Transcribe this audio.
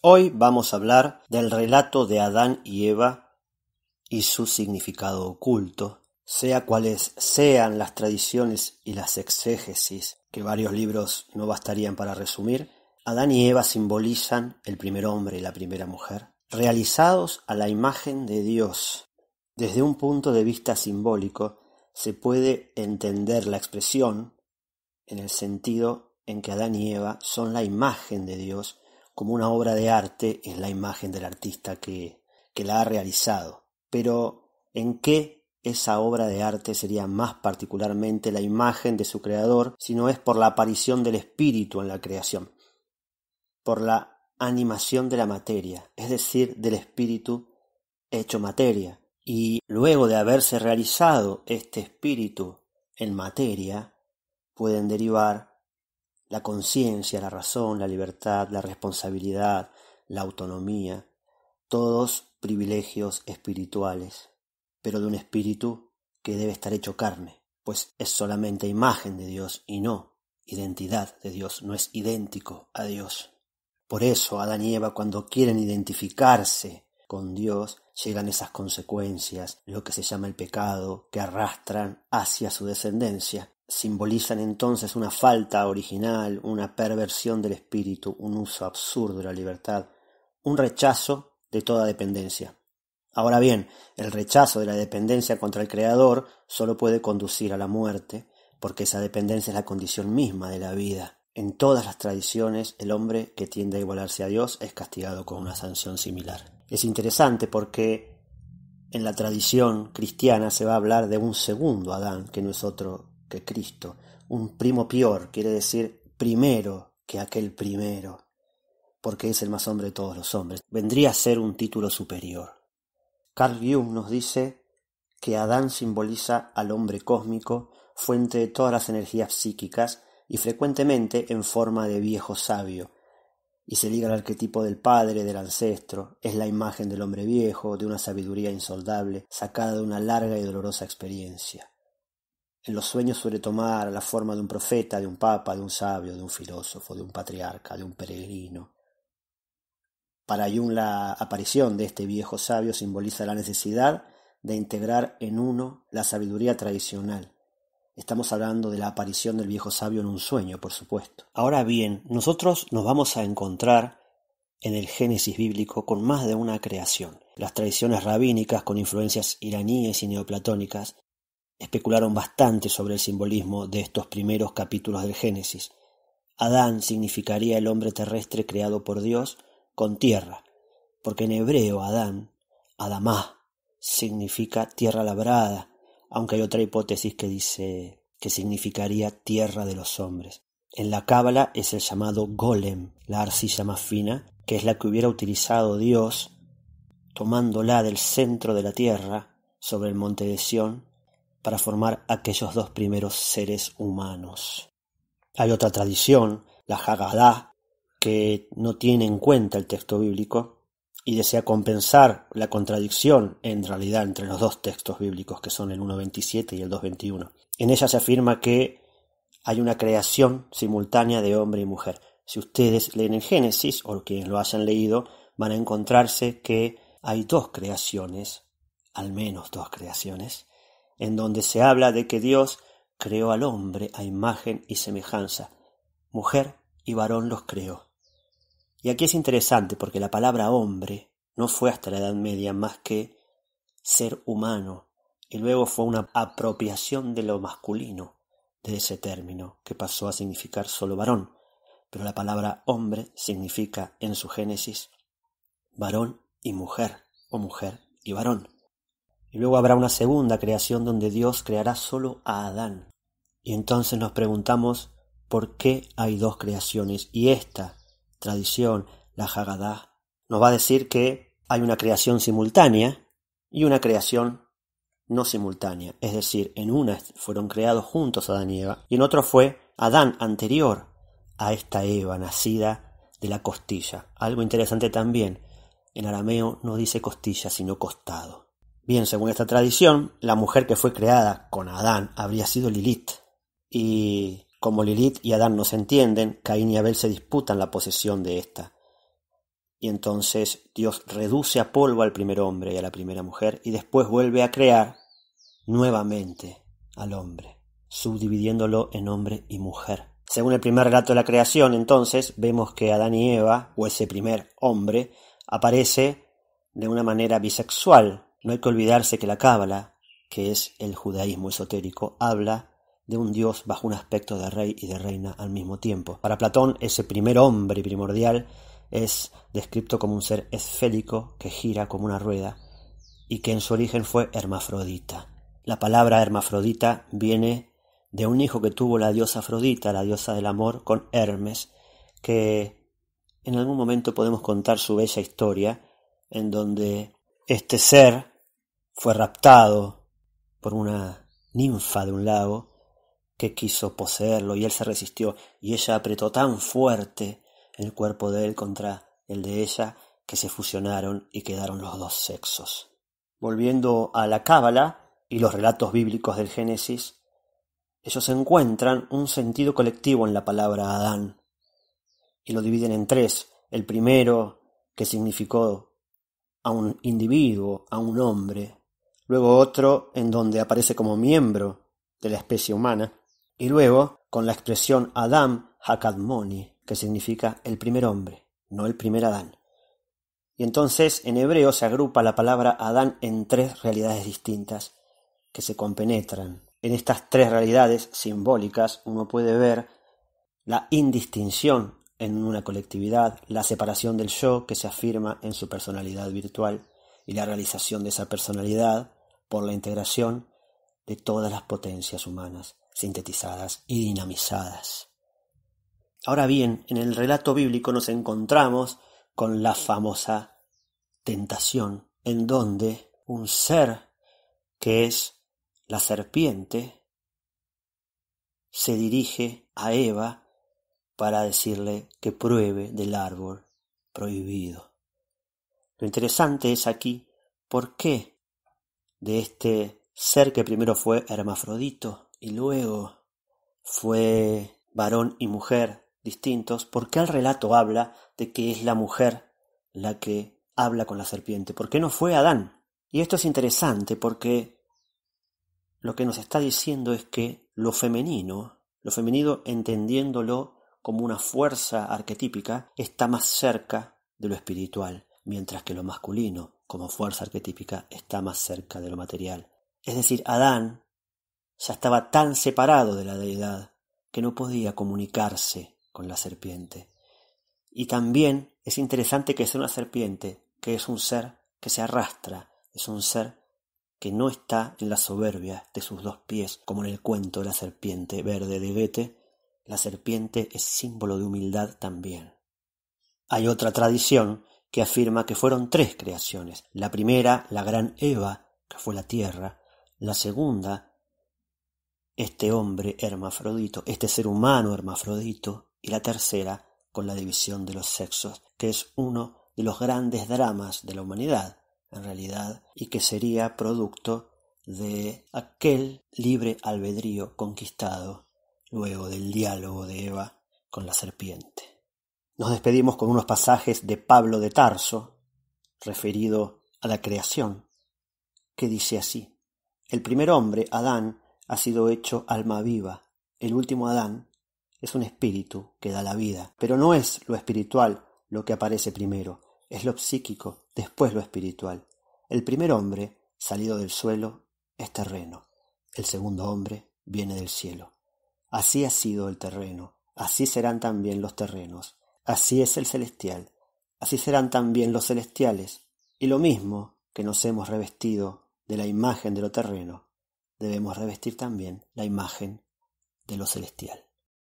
Hoy vamos a hablar del relato de Adán y Eva y su significado oculto, sea cuales sean las tradiciones y las exégesis, que varios libros no bastarían para resumir, Adán y Eva simbolizan el primer hombre y la primera mujer, realizados a la imagen de Dios. Desde un punto de vista simbólico, se puede entender la expresión en el sentido en que Adán y Eva son la imagen de Dios como una obra de arte es la imagen del artista que, que la ha realizado, pero ¿en qué esa obra de arte sería más particularmente la imagen de su creador si no es por la aparición del espíritu en la creación, por la animación de la materia, es decir, del espíritu hecho materia. Y luego de haberse realizado este espíritu en materia, pueden derivar la conciencia, la razón, la libertad, la responsabilidad, la autonomía, todos privilegios espirituales, pero de un espíritu que debe estar hecho carne, pues es solamente imagen de Dios y no identidad de Dios, no es idéntico a Dios. Por eso Adán y Eva cuando quieren identificarse con Dios, llegan esas consecuencias, lo que se llama el pecado, que arrastran hacia su descendencia, simbolizan entonces una falta original, una perversión del espíritu, un uso absurdo de la libertad, un rechazo de toda dependencia. Ahora bien, el rechazo de la dependencia contra el Creador solo puede conducir a la muerte, porque esa dependencia es la condición misma de la vida. En todas las tradiciones, el hombre que tiende a igualarse a Dios es castigado con una sanción similar. Es interesante porque en la tradición cristiana se va a hablar de un segundo Adán, que no es otro que Cristo, un primo pior, quiere decir primero que aquel primero, porque es el más hombre de todos los hombres, vendría a ser un título superior. Carl Jung nos dice que Adán simboliza al hombre cósmico, fuente de todas las energías psíquicas y frecuentemente en forma de viejo sabio, y se liga al arquetipo del padre, del ancestro, es la imagen del hombre viejo, de una sabiduría insoldable, sacada de una larga y dolorosa experiencia. En los sueños suele tomar la forma de un profeta, de un papa, de un sabio, de un filósofo, de un patriarca, de un peregrino. Para Jung la aparición de este viejo sabio simboliza la necesidad de integrar en uno la sabiduría tradicional. Estamos hablando de la aparición del viejo sabio en un sueño, por supuesto. Ahora bien, nosotros nos vamos a encontrar en el Génesis bíblico con más de una creación. Las tradiciones rabínicas con influencias iraníes y neoplatónicas especularon bastante sobre el simbolismo de estos primeros capítulos del Génesis. Adán significaría el hombre terrestre creado por Dios con tierra, porque en hebreo Adán, Adamá, significa tierra labrada, aunque hay otra hipótesis que dice que significaría tierra de los hombres. En la Cábala es el llamado golem, la arcilla más fina, que es la que hubiera utilizado Dios tomándola del centro de la tierra sobre el monte de Sión para formar aquellos dos primeros seres humanos. Hay otra tradición, la Haggadah, que no tiene en cuenta el texto bíblico y desea compensar la contradicción en realidad entre los dos textos bíblicos que son el 1.27 y el 2.21. En ella se afirma que hay una creación simultánea de hombre y mujer. Si ustedes leen el Génesis o quienes lo hayan leído, van a encontrarse que hay dos creaciones, al menos dos creaciones, en donde se habla de que Dios creó al hombre a imagen y semejanza. Mujer y varón los creó. Y aquí es interesante porque la palabra hombre no fue hasta la Edad Media más que ser humano, y luego fue una apropiación de lo masculino de ese término, que pasó a significar solo varón. Pero la palabra hombre significa en su génesis varón y mujer, o mujer y varón. Y luego habrá una segunda creación donde Dios creará solo a Adán. Y entonces nos preguntamos por qué hay dos creaciones. Y esta tradición, la Hagadá, nos va a decir que hay una creación simultánea y una creación no simultánea. Es decir, en una fueron creados juntos Adán y Eva y en otro fue Adán anterior a esta Eva nacida de la costilla. Algo interesante también, en arameo no dice costilla sino costado. Bien, según esta tradición, la mujer que fue creada con Adán habría sido Lilith. Y como Lilith y Adán no se entienden, Caín y Abel se disputan la posesión de ésta. Y entonces Dios reduce a polvo al primer hombre y a la primera mujer y después vuelve a crear nuevamente al hombre, subdividiéndolo en hombre y mujer. Según el primer relato de la creación, entonces vemos que Adán y Eva, o ese primer hombre, aparece de una manera bisexual, no hay que olvidarse que la cábala, que es el judaísmo esotérico, habla de un dios bajo un aspecto de rey y de reina al mismo tiempo. Para Platón, ese primer hombre primordial es descrito como un ser esférico que gira como una rueda y que en su origen fue hermafrodita. La palabra hermafrodita viene de un hijo que tuvo la diosa Afrodita, la diosa del amor, con Hermes, que en algún momento podemos contar su bella historia, en donde este ser fue raptado por una ninfa de un lago que quiso poseerlo y él se resistió y ella apretó tan fuerte el cuerpo de él contra el de ella que se fusionaron y quedaron los dos sexos. Volviendo a la Cábala y los relatos bíblicos del Génesis, ellos encuentran un sentido colectivo en la palabra Adán y lo dividen en tres. El primero, que significó a un individuo, a un hombre, luego otro en donde aparece como miembro de la especie humana, y luego con la expresión Adam Hakadmoni, que significa el primer hombre, no el primer Adán. Y entonces en hebreo se agrupa la palabra Adán en tres realidades distintas que se compenetran. En estas tres realidades simbólicas uno puede ver la indistinción en una colectividad, la separación del yo que se afirma en su personalidad virtual y la realización de esa personalidad por la integración de todas las potencias humanas sintetizadas y dinamizadas. Ahora bien, en el relato bíblico nos encontramos con la famosa tentación, en donde un ser que es la serpiente se dirige a Eva para decirle que pruebe del árbol prohibido. Lo interesante es aquí por qué de este ser que primero fue hermafrodito y luego fue varón y mujer distintos, ¿por qué el relato habla de que es la mujer la que habla con la serpiente? ¿Por qué no fue Adán? Y esto es interesante porque lo que nos está diciendo es que lo femenino, lo femenino entendiéndolo como una fuerza arquetípica, está más cerca de lo espiritual, mientras que lo masculino, como fuerza arquetípica está más cerca de lo material. Es decir, Adán ya estaba tan separado de la deidad que no podía comunicarse con la serpiente. Y también es interesante que sea una serpiente, que es un ser que se arrastra, es un ser que no está en la soberbia de sus dos pies, como en el cuento de la serpiente verde de Goethe, la serpiente es símbolo de humildad también. Hay otra tradición que afirma que fueron tres creaciones. La primera, la gran Eva, que fue la tierra. La segunda, este hombre hermafrodito, este ser humano hermafrodito. Y la tercera, con la división de los sexos, que es uno de los grandes dramas de la humanidad, en realidad, y que sería producto de aquel libre albedrío conquistado luego del diálogo de Eva con la serpiente. Nos despedimos con unos pasajes de Pablo de Tarso, referido a la creación, que dice así. El primer hombre, Adán, ha sido hecho alma viva. El último Adán es un espíritu que da la vida. Pero no es lo espiritual lo que aparece primero, es lo psíquico, después lo espiritual. El primer hombre, salido del suelo, es terreno. El segundo hombre viene del cielo. Así ha sido el terreno, así serán también los terrenos. Así es el celestial, así serán también los celestiales, y lo mismo que nos hemos revestido de la imagen de lo terreno, debemos revestir también la imagen de lo celestial.